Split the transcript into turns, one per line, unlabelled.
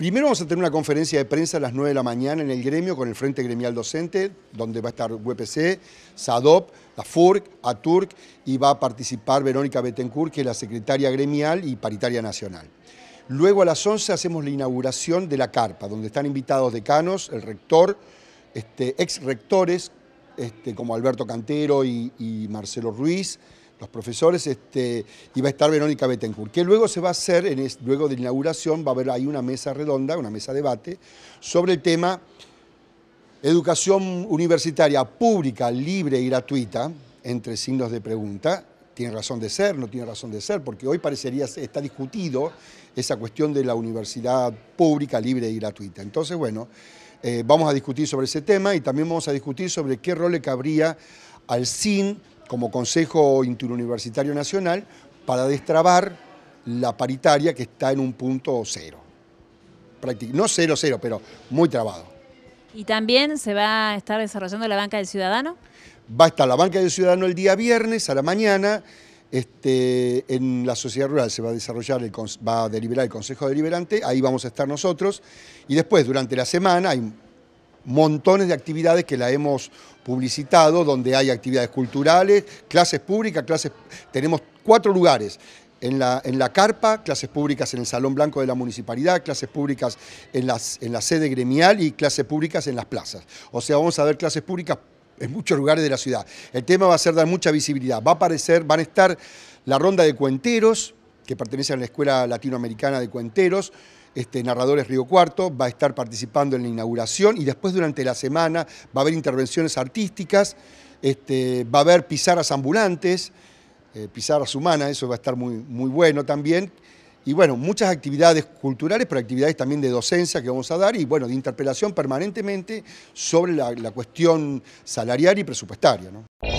Primero vamos a tener una conferencia de prensa a las 9 de la mañana en el gremio con el Frente Gremial Docente, donde va a estar UPC, SADOP, la FURC, ATURC y va a participar Verónica Betencourt, que es la secretaria gremial y paritaria nacional. Luego a las 11 hacemos la inauguración de la carpa, donde están invitados decanos, el rector, este, ex rectores este, como Alberto Cantero y Marcelo Ruiz, los profesores, este, y va a estar Verónica Betancourt, que luego se va a hacer, luego de la inauguración, va a haber ahí una mesa redonda, una mesa de debate, sobre el tema educación universitaria pública, libre y gratuita, entre signos de pregunta, tiene razón de ser, no tiene razón de ser, porque hoy parecería está discutido esa cuestión de la universidad pública, libre y gratuita. Entonces, bueno, eh, vamos a discutir sobre ese tema y también vamos a discutir sobre qué rol le cabría al sin como Consejo Interuniversitario Nacional para destrabar la paritaria que está en un punto cero. no cero, cero, pero muy trabado.
¿Y también se va a estar desarrollando la banca del ciudadano?
Va a estar la banca del ciudadano el día viernes a la mañana. Este, en la sociedad rural se va a desarrollar, el, va a deliberar el Consejo Deliberante, ahí vamos a estar nosotros. Y después, durante la semana, hay montones de actividades que la hemos publicitado, donde hay actividades culturales, clases públicas, clases... Tenemos cuatro lugares. En la, carpa, clases públicas en el Salón Blanco de la Municipalidad, clases públicas en, la sede gremial y clases públicas en las plazas. O sea, vamos a ver clases públicas en muchos lugares de la ciudad. El tema va a ser dar mucha visibilidad. Va a aparecer, van a estar la ronda de cuenteros, que pertenece a la Escuela Latinoamericana de Cuenteros, este, narradores Río Cuarto, va a estar participando en la inauguración y después durante la semana va a haber intervenciones artísticas, este, va a haber pizarras ambulantes, eh, pizarras humanas, eso va a estar muy, muy bueno también. Y bueno, muchas actividades culturales, pero actividades también de docencia que vamos a dar y bueno, de interpelación permanentemente sobre la, la cuestión salarial y presupuestaria. ¿no?